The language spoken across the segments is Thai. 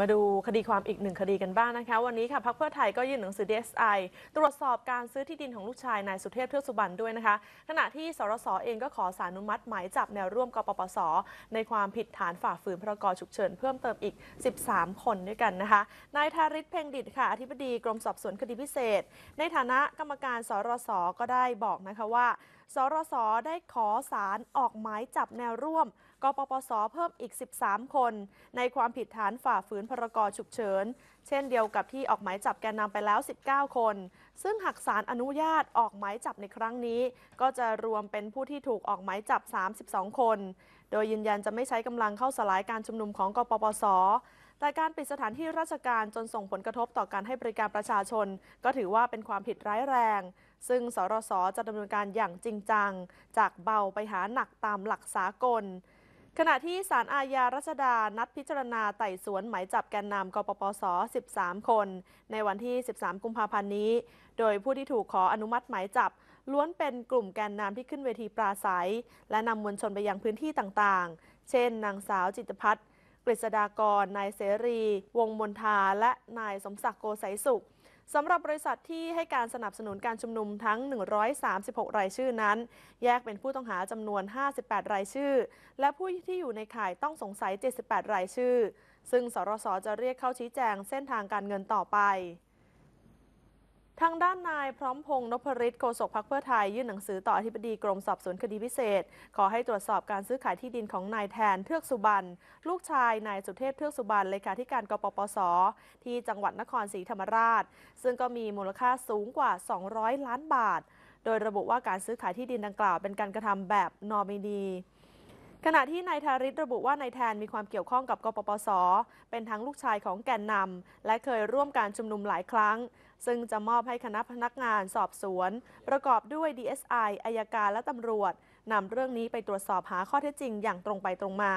มาดูคดีความอีกหนึ่งคดีกันบ้างนะคะ วันนี้ค่ะพักเพื่อไทยก็ยื่นหนังสือ DSI ตรวจสอบการซื้อที่ดินของลูกชายนายสุเทพเทือกสุบรรณด้วยนะคะ ขณะที่สรสเองก็ขอสารนุมัติหมายจับแนวร่วมกปปสในความผิดฐานฝ่าฝืนพรกฉุกเฉินเพิ่มเติมอีก 13 คนด้วยกันนะคะนายธาริศเพ่งดิตค่ะอธิบดีกรมสอบสวนคดีพิเศษ ในฐานะกรรมการสรสก็ได้บอกนะคะว่าสรสได้ขอสารออกหมายจับแนวร่วมกปปส เพิ่มอีก 13 คน ในความผิดฐานฝ่าฝืนพรกฉุกเฉิน เช่นเดียวกับที่ออกหมายจับแกนนำไปแล้ว 19 คน ซึ่งหากศาลอนุญาตออกหมายจับในครั้งนี้ ก็จะรวมเป็นผู้ที่ถูกออกหมายจับ 32 คน โดยยืนยันจะไม่ใช้กำลังเข้าสลายการชุมนุมของกปปส แต่การปิดสถานที่ราชการจนส่งผลกระทบต่อการให้บริการประชาชน ก็ถือว่าเป็นความผิดร้ายแรง ซึ่งสรสจะดำเนินการอย่างจริงจัง จากเบาไปหาหนักตามหลักสากลขณะที่ศาลอาญารัชดานัดพิจารณาไต่สวน หมายจับแกนนำกปปส 13 คน ในวันที่ 13 กุมภาพันธ์นี้ โดยผู้ที่ถูกขออนุมัติหมายจับ ล้วนเป็นกลุ่มแกนนำที่ขึ้นเวทีปราศัย และนำมวลชนไปยังพื้นที่ต่างๆ เช่น นางสาวจิตพัฒน์กฤษดากรนายเสรี วงมนทา และนายสมศักดิ์โกไสสุขสำหรับบริษัทที่ให้การสนับสนุนการชุมนุมทั้ง 136 รายชื่อนั้น แยกเป็นผู้ต้องหาจำนวน 58 รายชื่อ และผู้ที่อยู่ในข่ายต้องสงสัย 78 รายชื่อ ซึ่งสรสจะเรียกเข้าชี้แจงเส้นทางการเงินต่อไปทางด้านนายพร้อมพงศ์นพฤทธิ์โฆษกพักเพื่อไทย ยื่นหนังสือต่ออธิบดีกรมสอบสวนคดีพิเศษ ขอให้ตรวจสอบการซื้อขายที่ดินของนายแทนเทือกสุบรรณลูกชายนายสุเทพเทือกสุบรรณเลขาธิการกปปสที่จังหวัดนครศรีธรรมราช ซึ่งก็มีมูลค่าสูงกว่า 200 ล้านบาท โดยระบุว่าการซื้อขายที่ดินดังกล่าว เป็นการกระทำแบบนอมินีขณะที่นายธาริศระบุว่านายแทนมีความเกี่ยวข้องกับกปปสเป็นทั้งลูกชายของแกนนำ และเคยร่วมการชุมนุมหลายครั้ง ซึ่งจะมอบให้คณะพนักงานสอบสวน ประกอบด้วย DSI อายการและตำรวจนำเรื่องนี้ไปตรวจสอบหาข้อเท็จจริงอย่างตรงไปตรงมา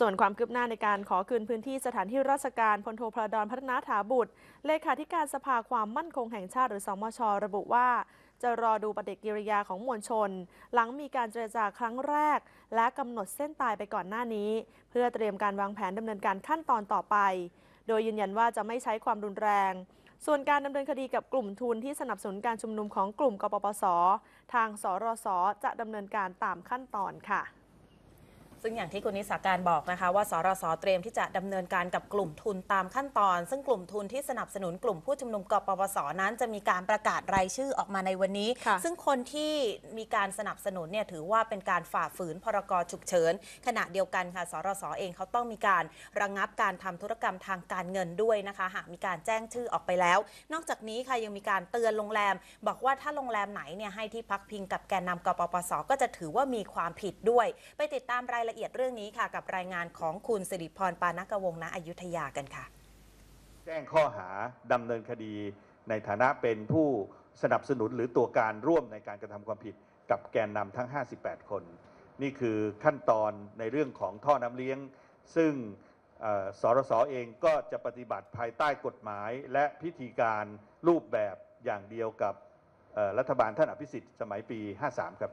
ส่วนความคืบหน้าในการขอคืนพื้นที่สถานที่ราชการพลโทพระดอนพัฒนาถาบุตรเลขาธิการสภาความมั่นคงแห่งชาติหรือสมช ระบุว่า จะรอดูปฏิกิริยาของมวลชน หลังมีการเจรจาครั้งแรก และกำหนดเส้นตายไปก่อนหน้านี้ เพื่อเตรียมการวางแผนดำเนินการขั้นตอนต่อไป โดยยืนยันว่าจะไม่ใช้ความรุนแรง ส่วนการดำเนินคดีกับกลุ่มทุนที่สนับสนุนการชุมนุมของกลุ่มกปปสทาง สรสจะดำเนินการตามขั้นตอนค่ะซึ่งอย่างที่คุณนิสาการบอกนะคะว่าสรสเตรียมที่จะดำเนินการกับกลุ่มทุนตามขั้นตอน ซึ่งกลุ่มทุนที่สนับสนุนกลุ่มผู้ชุมนุมกปปสนั้นจะมีการประกาศรายชื่อออกมาในวันนี้ซึ่งคนที่มีการสนับสนุนเนี่ยถือว่าเป็นการฝ่าฝืนพรกฉุกเฉินขณะเดียวกันค่ะสรสเองเขาต้องมีการระงงับการทำธุรกรรมทางการเงินด้วยนะคะหากมีการแจ้งชื่อออกไปแล้ว นอกจากนี้ค่ะยังมีการเตือนโรงแรม บอกว่าถ้าโรงแรมไหนเนี่ยให้ที่พักพิงกับแกนนากปปสก็จะถือว่ามีความผิดด้วย ไปติดตามรายละเอเอียดเรื่องนี้ค่ะกับรายงานของคุณสิริพรปานกวงณอยุธยากันค่ะ แจ้งข้อหาดำเนินคดีในฐานะเป็นผู้สนับสนุนหรือตัวการร่วมในการกระทำความผิดกับแกนนำทั้ง 58 คน นี่คือขั้นตอนในเรื่องของท่อน้ำเลี้ยง ซึ่งสรสอเองก็จะปฏิบัติภายใต้กฎหมาย และพิธีการรูปแบบอย่างเดียวกับรัฐบาลท่านอภิสิทธิ์สมัยปี 53 ครับ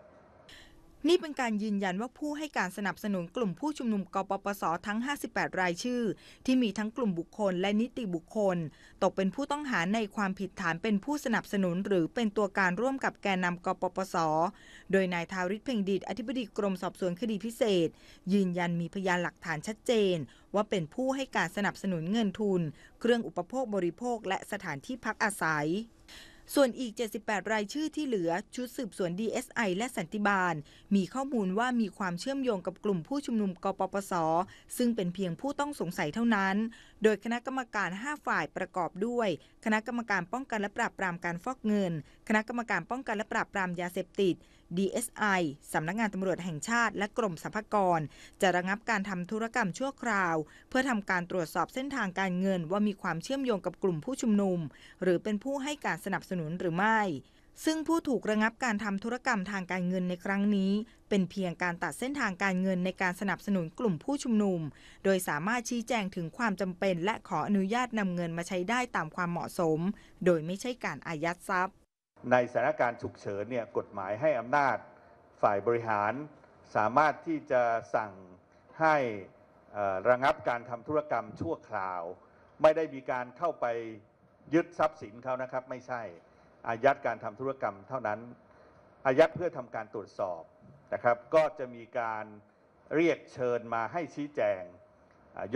นี่เป็นการยืนยันว่าผู้ให้การสนับสนุนกลุ่มผู้ชุมนุมกปปส ทั้ง 58 รายชื่อ ที่มีทั้งกลุ่มบุคคล และนิติบุคคล ตกเป็นผู้ต้องหาในความผิดฐานเป็นผู้สนับสนุนหรือเป็นตัวการร่วมกับแกนนำกปปส โดยนายทาริศเพ่งดีดอธิบดีกรมสอบสวนคดีพิเศษ ยืนยันมีพยานหลักฐานชัดเจน ว่าเป็นผู้ให้การสนับสนุนเงินทุน เครื่องอุปโภคบริโภคและสถานที่พักอาศัยส่วนอีก 78 รายชื่อที่เหลือชุดสืบสวน DSI และสันติบาล มีข้อมูลว่ามีความเชื่อมโยงกับกลุ่มผู้ชุมนุมกปปส ซึ่งเป็นเพียงผู้ต้องสงสัยเท่านั้น โดยคณะกรรมการ 5 ฝ่ายประกอบด้วย คณะกรรมการป้องกันและปราบปรามการฟอกเงิน คณะกรรมการป้องกันและปราบปรามยาเสพติด DSI สำนักงานตำรวจแห่งชาติและกรมสรรพากร จะระงับการทำธุรกรรมชั่วคราว เพื่อทำการตรวจสอบเส้นทางการเงินว่ามีความเชื่อมโยงกับกลุ่มผู้ชุมนุม หรือเป็นผู้ให้การสนับสนุนหรือไม่ ซึ่งผู้ถูกระงับการทำธุรกรรมทางการเงินในครั้งนี้ เป็นเพียงการตัดเส้นทางการเงินในการสนับสนุนกลุ่มผู้ชุมนุม โดยสามารถชี้แจงถึงความจำเป็น และขออนุญาตนำเงินมาใช้ได้ตามความเหมาะสม โดยไม่ใช่การอายัดทรัพย์ในสถานการณ์ฉุกเฉินเนี่ยกฎหมายให้อำนาจฝ่ายบริหาร สามารถที่จะสั่งให้ระงับการทำธุรกรรมชั่วคราว ไม่ได้มีการเข้าไปยึดทรัพย์สินเขานะครับไม่ใช่อายัดการทำธุรกรรมเท่านั้น อายัดเพื่อทำการตรวจสอบนะครับ ก็จะมีการเรียกเชิญมาให้ชี้แจง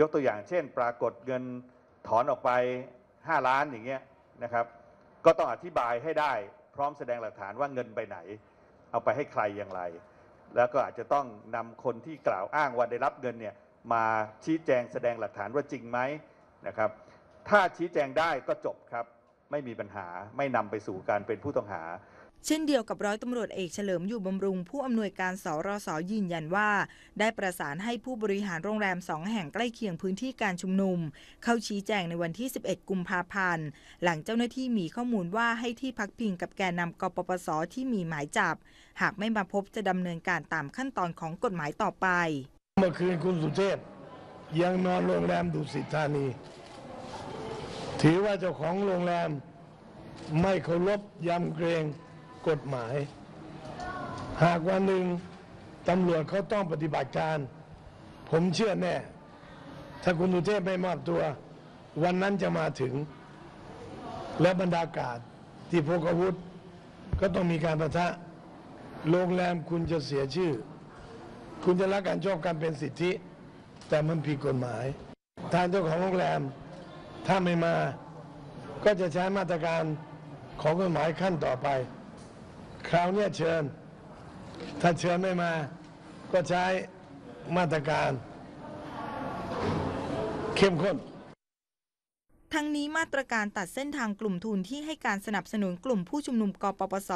ยกตัวอย่างเช่นปรากฏเงินถอนออกไป 5 ล้านอย่างเงี้ยนะครับ ก็ต้องอธิบายให้ได้ร้อมแสดงหลักฐานว่าเงินไปไหน เอาไปให้ใครอย่างไร แล้วก็อาจจะต้องนำคนที่กล่าวอ้างว่าได้รับเงินเนี่ยมาชี้แจงแสดงหลักฐานว่าจริงไหมนะครับ ถ้าชี้แจงได้ก็จบครับ ไม่มีปัญหา ไม่นำไปสู่การเป็นผู้ต้องหาเช่นเดียวกับร้อยตำรวจเอกเฉลิมอยู่บำรุง ผู้อำนวยการสรสยืนยันว่า ได้ประสานให้ผู้บริหารโรงแรมสองแห่งใกล้เคียงพื้นที่การชุมนุม เข้าชี้แจงในวันที่ 11 กุมภาพันธ์หลังเจ้าหน้าที่มีข้อมูลว่าให้ที่พักพิงกับแกนนำกปปสที่มีหมายจับ หากไม่มาพบจะดำเนินการตามขั้นตอนของกฎหมายต่อไป เมื่อคืนคุณสุเทพยังนอนโรงแรมดุสิตธานี ถือว่าเจ้าของโรงแรมไม่เคารพยำเกรงกฎหมาย หากวันหนึ่งตำรวจเขาต้องปฏิบัติการ ผมเชื่อแน่ ถ้าคุณสุเทพไม่มอบตัว วันนั้นจะมาถึง และบรรดากาศที่พกอาวุธก็ต้องมีการประทะโรงแรมคุณจะเสียชื่อ คุณจะรักการชอบการเป็นสิทธิ แต่มันผิดกฎหมาย ทางเจ้าของโรงแรมถ้าไม่มา ก็จะใช้มาตรการของกฎหมายขั้นต่อไปคราวนี้เชิญถ้าเชิญไม่มา ก็ใช้มาตรการ เข้มข้นทั้งนี้มาตรการตัดเส้นทางกลุ่มทุนที่ให้การสนับสนุนกลุ่มผู้ชุมนุมกปปส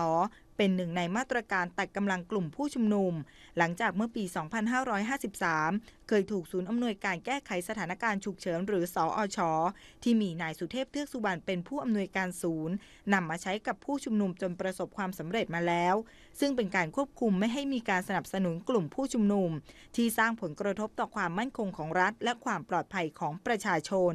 เป็นหนึ่งในมาตรการตัดกำลังกลุ่มผู้ชุมนุม หลังจากเมื่อปี 2553 เคยถูกศูนย์อำนวยการแก้ไขสถานการณ์ฉุกเฉินหรือสออชอที่มีนายสุเทพ เทือกสุบรรณเป็นผู้อำนวยการศูนย์นำมาใช้กับผู้ชุมนุมจนประสบความสำเร็จมาแล้ว ซึ่งเป็นการควบคุมไม่ให้มีการสนับสนุนกลุ่มผู้ชุมนุม ที่สร้างผลกระทบต่อความมั่นคงของรัฐ และความปลอดภัยของประชาชน